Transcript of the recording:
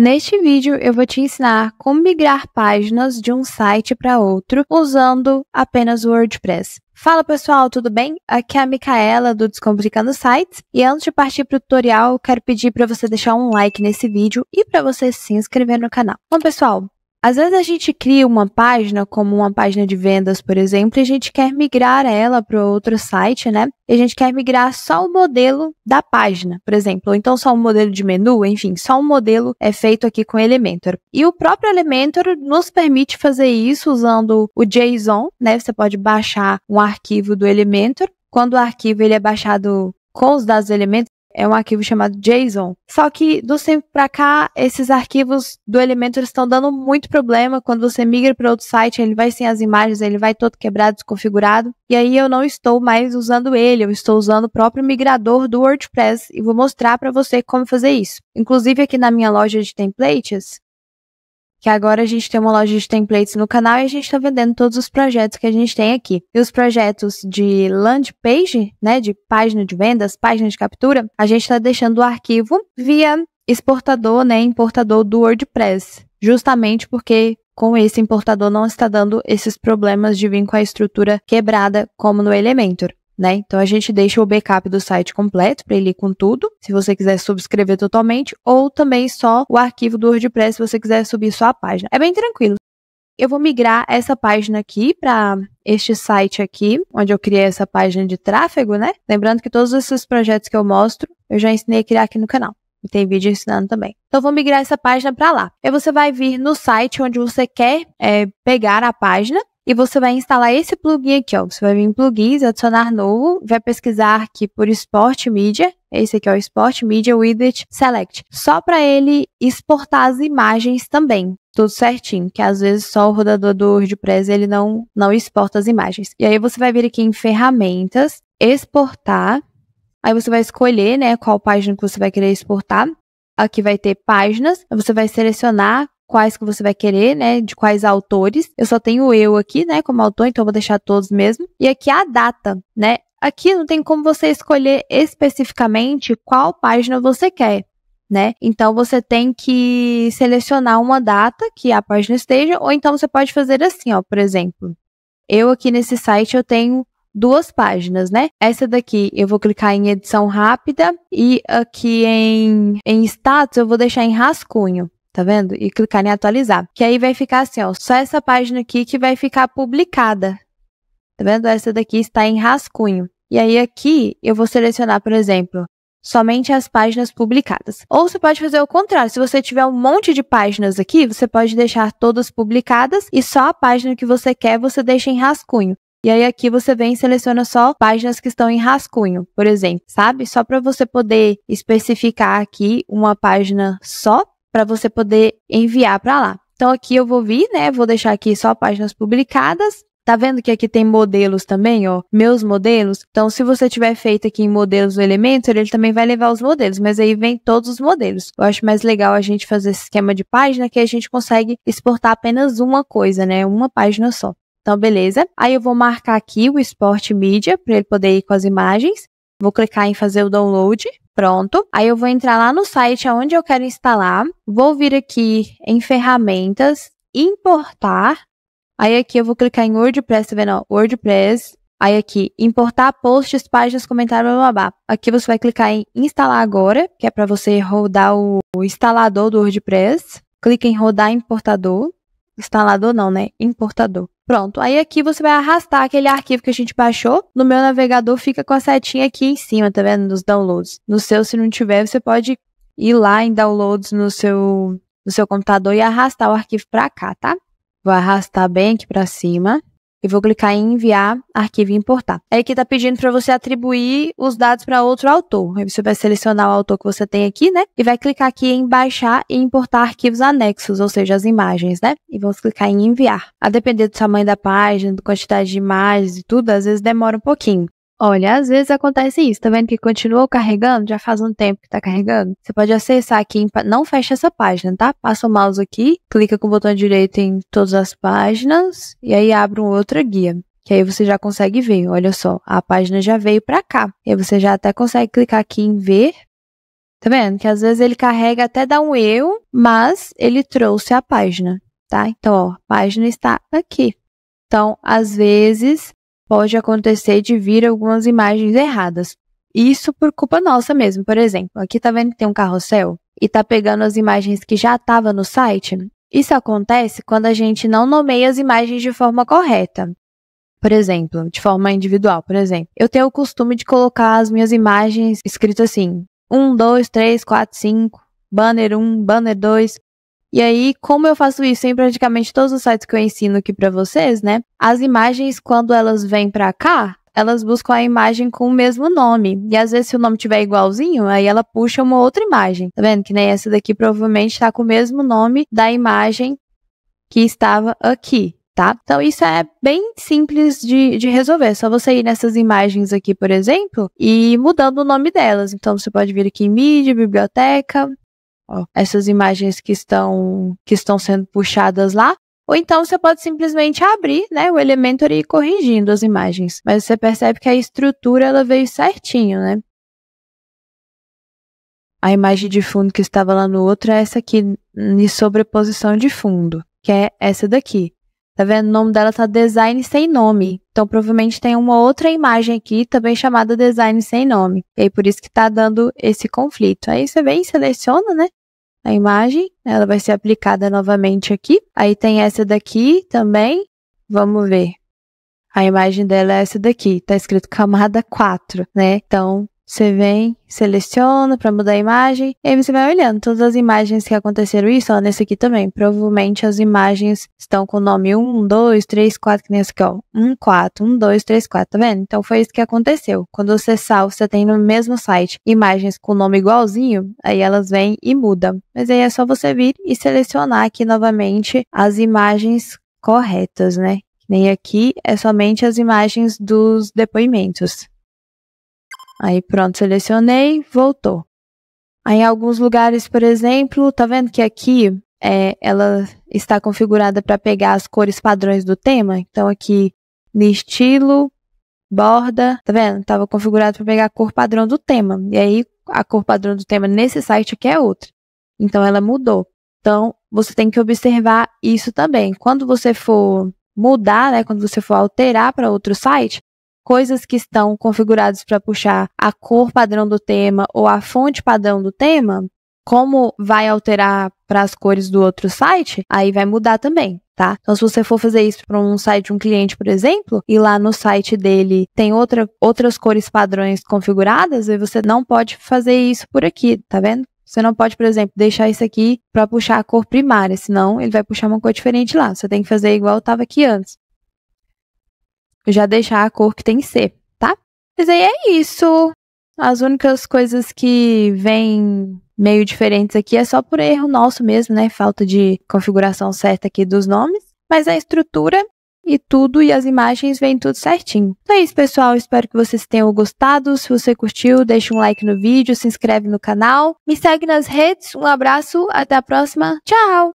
Neste vídeo eu vou te ensinar como migrar páginas de um site para outro usando apenas o WordPress. Fala pessoal, tudo bem? Aqui é a Micaela do Descomplicando Sites e antes de partir para o tutorial, quero pedir para você deixar um like nesse vídeo e para você se inscrever no canal. Bom pessoal, às vezes a gente cria uma página, como uma página de vendas, por exemplo, e a gente quer migrar ela para outro site, né? E a gente quer migrar só o modelo da página, por exemplo, ou então só o modelo de menu, enfim, só o modelo é feito aqui com Elementor. E o próprio Elementor nos permite fazer isso usando o JSON, né? Você pode baixar um arquivo do Elementor. Quando o arquivo ele é baixado com os dados do Elementor é um arquivo chamado JSON. Só que do tempo para cá, esses arquivos do Elementor estão dando muito problema. Quando você migra para outro site, ele vai sem as imagens, ele vai todo quebrado, desconfigurado. E aí eu não estou mais usando ele, eu estou usando o próprio migrador do WordPress e vou mostrar para você como fazer isso. Inclusive aqui na minha loja de templates, que agora a gente tem uma loja de templates no canal e a gente está vendendo todos os projetos que a gente tem aqui. E os projetos de land page, né, de página de vendas, página de captura, a gente está deixando o arquivo via exportador, né, importador do WordPress, justamente porque com esse importador não está dando esses problemas de vir com a estrutura quebrada como no Elementor né? Então a gente deixa o backup do site completo para ele ir com tudo, se você quiser subscrever totalmente, ou também só o arquivo do WordPress se você quiser subir só a página. É bem tranquilo. Eu vou migrar essa página aqui para este site aqui, onde eu criei essa página de tráfego, né? Lembrando que todos esses projetos que eu mostro, eu já ensinei a criar aqui no canal. E tem vídeo ensinando também. Então, vou migrar essa página para lá. Aí você vai vir no site onde você quer é, pegar a página. E você vai instalar esse plugin aqui, ó. Você vai vir em plugins, adicionar novo, vai pesquisar aqui por Sport Media. Esse aqui é o Sport Media Widget Select. Só para ele exportar as imagens também tudo certinho, que às vezes só o rodador do WordPress ele não, não exporta as imagens. E aí você vai vir aqui em ferramentas, exportar, aí você vai escolher né, qual página que você vai querer exportar. Aqui vai ter páginas, você vai selecionar quais que você vai querer, né, de quais autores. Eu só tenho eu aqui, né, como autor, então eu vou deixar todos mesmo. E aqui é a data, né? Aqui não tem como você escolher especificamente qual página você quer. Né? Então você tem que selecionar uma data que a página esteja, ou então você pode fazer assim, ó, por exemplo. Eu aqui nesse site eu tenho duas páginas, né? Essa daqui eu vou clicar em edição rápida e aqui em, em status eu vou deixar em rascunho tá vendo? E clicar em atualizar. Que aí vai ficar assim, ó, só essa página aqui que vai ficar publicada. Tá vendo? Essa daqui está em rascunho. E aí aqui eu vou selecionar, por exemplo, somente as páginas publicadas. Ou você pode fazer o contrário. Se você tiver um monte de páginas aqui, você pode deixar todas publicadas e só a página que você quer você deixa em rascunho. E aí aqui você vem e seleciona só páginas que estão em rascunho, por exemplo, sabe? Só para você poder especificar aqui uma página só para você poder enviar para lá. Então aqui eu vou vir, né? Vou deixar aqui só páginas publicadas. Tá vendo que aqui tem modelos também, ó? Meus modelos. Então, se você tiver feito aqui em modelos o elemento, ele também vai levar os modelos, mas aí vem todos os modelos. Eu acho mais legal a gente fazer esse esquema de página que a gente consegue exportar apenas uma coisa, né? Uma página só. Então, beleza. Aí eu vou marcar aqui o Sport Media para ele poder ir com as imagens. Vou clicar em fazer o download pronto. Aí eu vou entrar lá no site aonde eu quero instalar, vou vir aqui em ferramentas, importar. Aí aqui eu vou clicar em WordPress, tá vendo? WordPress. Aí aqui, importar posts, páginas, comentários, blá, blá, blá. Aqui você vai clicar em instalar agora, que é para você rodar o, o instalador do WordPress. Clica em rodar importador. Instalador não, né? Importador. Pronto, aí aqui você vai arrastar aquele arquivo que a gente baixou. No meu navegador fica com a setinha aqui em cima, tá vendo? Nos downloads. No seu, se não tiver, você pode ir lá em downloads no seu, no seu computador e arrastar o arquivo para cá, tá? Vou arrastar bem aqui para cima e vou clicar em enviar, arquivo e importar. Aí aqui está pedindo para você atribuir os dados para outro autor. Aí você vai selecionar o autor que você tem aqui, né? E vai clicar aqui em baixar e importar arquivos anexos, ou seja, as imagens, né? E vamos clicar em enviar. A depender do tamanho da página, da quantidade de imagens e tudo, às vezes demora um pouquinho. Olha, às vezes acontece isso, tá vendo que continuou carregando, já faz um tempo que tá carregando. Você pode acessar aqui, em, não fecha essa página, tá? Passa o mouse aqui, clica com o botão direito em todas as páginas e aí abre uma outra guia. Que aí você já consegue ver, olha só, a página já veio para cá. E aí você já até consegue clicar aqui em ver. Tá vendo? Que às vezes ele carrega até dá um erro, mas ele trouxe a página, tá? Então, ó, a página está aqui. Então, às vezes, pode acontecer de vir algumas imagens erradas. Isso por culpa nossa mesmo, por exemplo. Aqui tá vendo que tem um carrossel e tá pegando as imagens que já estavam no site. Isso acontece quando a gente não nomeia as imagens de forma correta. Por exemplo, de forma individual, por exemplo. Eu tenho o costume de colocar as minhas imagens escrito assim: 1, 2, 3, 4, 5, banner 1, banner 2, e aí, como eu faço isso em praticamente todos os sites que eu ensino aqui para vocês, né? As imagens, quando elas vêm para cá, elas buscam a imagem com o mesmo nome. E às vezes, se o nome tiver igualzinho, aí ela puxa uma outra imagem. Tá vendo? Que nem essa daqui provavelmente está com o mesmo nome da imagem que estava aqui. Tá? Então, isso é bem simples de, de resolver. É só você ir nessas imagens aqui, por exemplo, e mudando o nome delas. Então, você pode vir aqui em mídia, biblioteca, essas imagens que estão, que estão sendo puxadas lá. Ou então você pode simplesmente abrir, né, o Elementor e ir corrigindo as imagens. Mas você percebe que a estrutura ela veio certinho, né? A imagem de fundo que estava lá no outro é essa aqui, em sobreposição de fundo, que é essa daqui. Tá vendo? O nome dela tá Design Sem Nome. Então, provavelmente tem uma outra imagem aqui, também chamada Design Sem Nome. E aí, por isso que tá dando esse conflito. Aí você vem e seleciona, né? a imagem, né? ela vai ser aplicada novamente aqui. Aí tem essa daqui também, vamos ver. A imagem dela é essa daqui, tá escrito camada 4, né? Então, você vem, seleciona para mudar a imagem, e aí você vai olhando todas as imagens que aconteceram isso, ó, nesse aqui também. Provavelmente as imagens estão com o nome 1, 2, 3, 4, que nem esse aqui, ó. 1, 4, 1, 2, 3, 4, tá vendo? Então foi isso que aconteceu. Quando você salva, você tem no mesmo site imagens com o nome igualzinho, aí elas vêm e mudam. Mas aí é só você vir e selecionar aqui novamente as imagens corretas, né? Nem aqui é somente as imagens dos depoimentos. Aí pronto, selecionei, voltou. Aí em alguns lugares, por exemplo, tá vendo que aqui é, ela está configurada para pegar as cores padrões do tema? Então aqui no estilo, borda, tá vendo? Tava configurado para pegar a cor padrão do tema. E aí a cor padrão do tema nesse site aqui é outra. Então ela mudou. Então você tem que observar isso também. Quando você for mudar, né, quando você for alterar para outro site, coisas que estão configuradas para puxar a cor padrão do tema ou a fonte padrão do tema, como vai alterar para as cores do outro site, aí vai mudar também. Tá? Então, se você for fazer isso para um site de um cliente, por exemplo, e lá no site dele tem outra, outras cores padrões configuradas, aí você não pode fazer isso por aqui, tá vendo? Você não pode, por exemplo, deixar isso aqui para puxar a cor primária, senão ele vai puxar uma cor diferente lá. Você tem que fazer igual estava aqui antes já deixar a cor que tem que ser, tá? Mas aí é isso. As únicas coisas que vêm meio diferentes aqui é só por erro nosso mesmo, né? Falta de configuração certa aqui dos nomes. Mas a estrutura e tudo e as imagens vêm tudo certinho. Então é isso, pessoal. Espero que vocês tenham gostado. Se você curtiu, deixa um like no vídeo, se inscreve no canal, me segue nas redes. Um abraço, até a próxima. Tchau!